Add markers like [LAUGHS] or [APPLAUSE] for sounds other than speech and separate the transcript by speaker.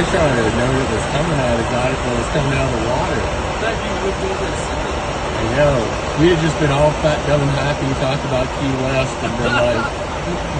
Speaker 1: wish I would have known it was coming out of the God when it was coming out of the water. I know. We had just been all fat, dumb, and happy, talked about Key West, and then like. [LAUGHS]